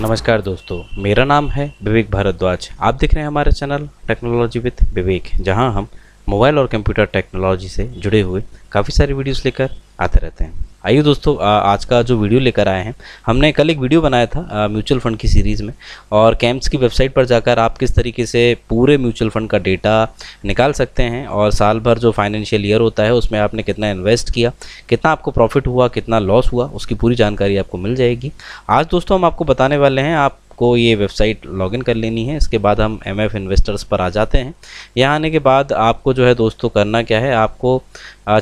नमस्कार दोस्तों मेरा नाम है विवेक भारद्वाज आप देख रहे हैं हमारे चैनल टेक्नोलॉजी विथ विवेक जहां हम मोबाइल और कंप्यूटर टेक्नोलॉजी से जुड़े हुए काफ़ी सारे वीडियोस लेकर आते रहते हैं आइए दोस्तों आज का जो वीडियो लेकर आए हैं हमने कल एक वीडियो बनाया था म्यूचुअल फ़ंड की सीरीज़ में और कैम्प्स की वेबसाइट पर जाकर आप किस तरीके से पूरे म्यूचुअल फ़ंड का डेटा निकाल सकते हैं और साल भर जो फाइनेंशियल ईयर होता है उसमें आपने कितना इन्वेस्ट किया कितना आपको प्रॉफिट हुआ कितना लॉस हुआ उसकी पूरी जानकारी आपको मिल जाएगी आज दोस्तों हम आपको बताने वाले हैं आप आपको ये वेबसाइट लॉगिन कर लेनी है इसके बाद हम एम एफ इन्वेस्टर्स पर आ जाते हैं यहाँ आने के बाद आपको जो है दोस्तों करना क्या है आपको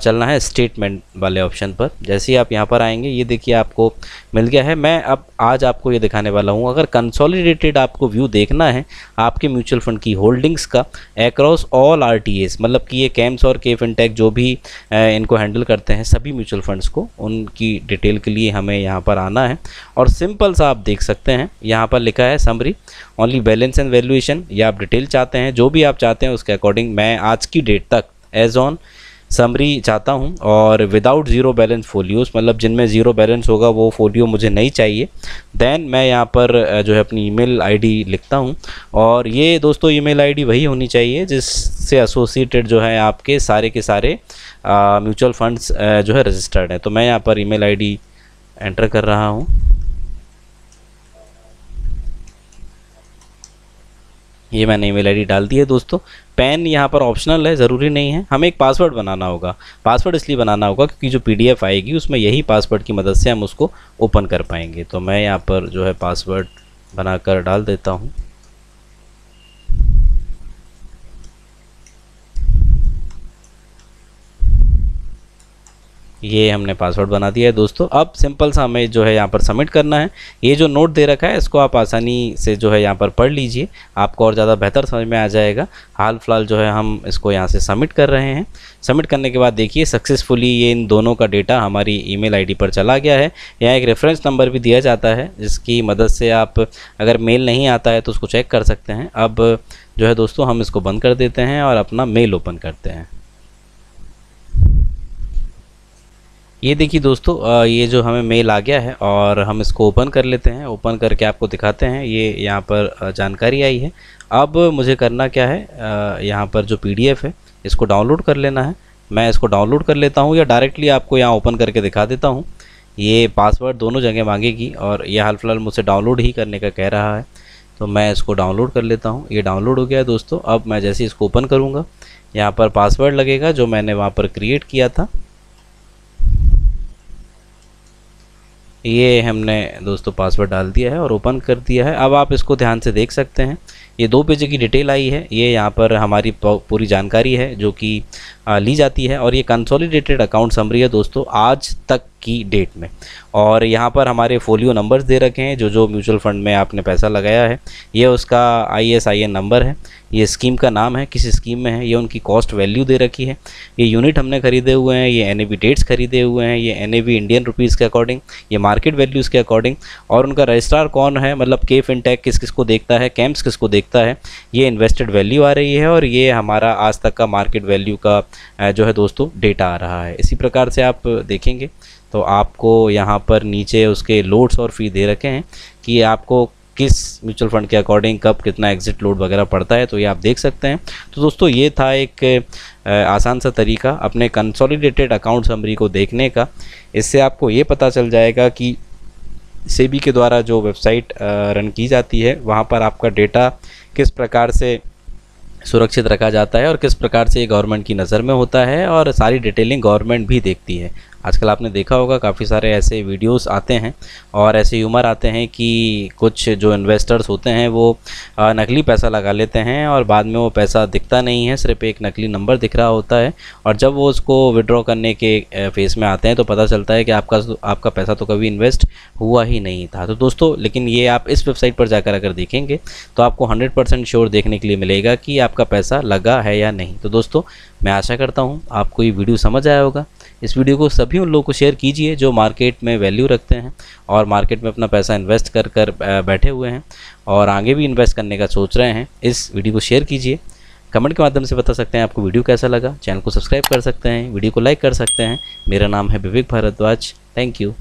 चलना है स्टेटमेंट वाले ऑप्शन पर जैसे ही आप यहाँ पर आएंगे ये देखिए आपको मिल गया है मैं अब आज आपको ये दिखाने वाला हूँ अगर कंसोलिडेटेड आपको व्यू देखना है आपके म्यूचुअल फंड की होल्डिंग्स का एक्रॉस ऑल आर मतलब कि ये कैम्स और के फिनटेक जो भी इनको हैंडल करते हैं सभी म्यूचुअल फंड्स को उनकी डिटेल के लिए हमें यहाँ पर आना है और सिंपल सा आप देख सकते हैं यहाँ पर लिखा है summary only balance and valuation या आप डिटेल चाहते हैं जो भी आप चाहते हैं उसके अकॉर्डिंग मैं आज की डेट तक एज ऑन समरी चाहता हूं और विदाउट ज़ीरो बैलेंस फोलियोस मतलब जिनमें ज़ीरो बैलेंस होगा वो फोलियो मुझे नहीं चाहिए दैन मैं यहाँ पर जो है अपनी ईमेल आईडी लिखता हूं और ये दोस्तों ईमेल आईडी वही होनी चाहिए जिससे एसोसिएटेड जो है आपके सारे के सारे म्यूचुअल फंड्स जो है रजिस्टर्ड हैं तो मैं यहाँ पर ई मेल एंटर कर रहा हूँ ये मैंने ईमेल आईडी डाल दी है दोस्तों पैन यहाँ पर ऑप्शनल है ज़रूरी नहीं है हमें एक पासवर्ड बनाना होगा पासवर्ड इसलिए बनाना होगा क्योंकि जो पीडीएफ आएगी उसमें यही पासवर्ड की मदद से हम उसको ओपन कर पाएंगे तो मैं यहाँ पर जो है पासवर्ड बनाकर डाल देता हूँ ये हमने पासवर्ड बना दिया है दोस्तों अब सिंपल सा हमें जो है यहाँ पर सबमिट करना है ये जो नोट दे रखा है इसको आप आसानी से जो है यहाँ पर पढ़ लीजिए आपको और ज़्यादा बेहतर समझ में आ जाएगा हाल फिलहाल जो है हम इसको यहाँ से सबमिट कर रहे हैं सबमिट करने के बाद देखिए सक्सेसफुली ये इन दोनों का डेटा हमारी ई मेल पर चला गया है यहाँ एक रेफरेंस नंबर भी दिया जाता है जिसकी मदद से आप अगर मेल नहीं आता है तो उसको चेक कर सकते हैं अब जो है दोस्तों हम इसको बंद कर देते हैं और अपना मेल ओपन करते हैं ये देखिए दोस्तों ये जो हमें मेल आ गया है और हम इसको ओपन कर लेते हैं ओपन करके आपको दिखाते हैं ये यहाँ पर जानकारी आई है अब मुझे करना क्या है यहाँ पर जो पीडीएफ है इसको डाउनलोड कर लेना है मैं इसको डाउनलोड कर लेता हूँ या डायरेक्टली आपको यहाँ ओपन करके दिखा देता हूँ ये पासवर्ड दोनों जगह मांगेगी और ये हाल फिलहाल मुझसे डाउनलोड ही करने का कह रहा है तो मैं इसको डाउनलोड कर लेता हूँ ये डाउनलोड हो गया है दोस्तों अब मैं जैसे इसको ओपन करूँगा यहाँ पर पासवर्ड लगेगा जो मैंने वहाँ पर क्रिएट किया था ये हमने दोस्तों पासवर्ड डाल दिया है और ओपन कर दिया है अब आप इसको ध्यान से देख सकते हैं ये दो पेज की डिटेल आई है ये यहाँ पर हमारी पूरी जानकारी है जो कि ली जाती है और ये कंसोलिडेटेड अकाउंट समरी है दोस्तों आज तक की डेट में और यहाँ पर हमारे फोलियो नंबर्स दे रखे हैं जो जो म्यूचुअल फंड में आपने पैसा लगाया है ये उसका आईएसआईएन नंबर है ये स्कीम का नाम है किस स्कीम में है ये उनकी कॉस्ट वैल्यू दे रखी है ये यूनिट हमने खरीदे हुए हैं ये एन डेट्स खरीदे हुए हैं ये एन इंडियन रुपीज़ के अकॉर्डिंग ये मार्केट वैल्यूज़ के अकॉर्डिंग और उनका रजिस्ट्रार कौन है मतलब के फिनटेक किस किस को देखता है कैम्प्स किसको देखता है ये इन्वेस्टेड वैल्यू आ रही है और ये हमारा आज तक का मार्केट वैल्यू का जो है दोस्तों डेटा आ रहा है इसी प्रकार से आप देखेंगे तो आपको यहाँ पर नीचे उसके लोड्स और फी दे रखे हैं कि आपको किस म्यूचुअल फंड के अकॉर्डिंग कब कितना एग्जिट लोड वगैरह पड़ता है तो ये आप देख सकते हैं तो दोस्तों ये था एक आसान सा तरीका अपने कंसोलिडेटेड अकाउंट समरी को देखने का इससे आपको ये पता चल जाएगा कि सेबी के द्वारा जो वेबसाइट रन की जाती है वहाँ पर आपका डेटा किस प्रकार से सुरक्षित रखा जाता है और किस प्रकार से ये गवर्नमेंट की नज़र में होता है और सारी डिटेलिंग गवर्नमेंट भी देखती है आजकल आपने देखा होगा काफ़ी सारे ऐसे वीडियोस आते हैं और ऐसे ह्यूमर आते हैं कि कुछ जो इन्वेस्टर्स होते हैं वो नकली पैसा लगा लेते हैं और बाद में वो पैसा दिखता नहीं है सिर्फ एक नकली नंबर दिख रहा होता है और जब वो उसको विड्रॉ करने के फेस में आते हैं तो पता चलता है कि आपका आपका पैसा तो कभी इन्वेस्ट हुआ ही नहीं था तो दोस्तों लेकिन ये आप इस वेबसाइट पर जाकर अगर देखेंगे तो आपको हंड्रेड परसेंट श्योर देखने के लिए मिलेगा कि आपका पैसा लगा है या नहीं तो दोस्तों मैं आशा करता हूँ आपको ये वीडियो समझ आया होगा इस वीडियो को सभी भी उन लोगों को शेयर कीजिए जो मार्केट में वैल्यू रखते हैं और मार्केट में अपना पैसा इन्वेस्ट कर कर बैठे हुए हैं और आगे भी इन्वेस्ट करने का सोच रहे हैं इस वीडियो को शेयर कीजिए कमेंट के माध्यम से बता सकते हैं आपको वीडियो कैसा लगा चैनल को सब्सक्राइब कर सकते हैं वीडियो को लाइक कर सकते हैं मेरा नाम है विवेक भारद्वाज थैंक यू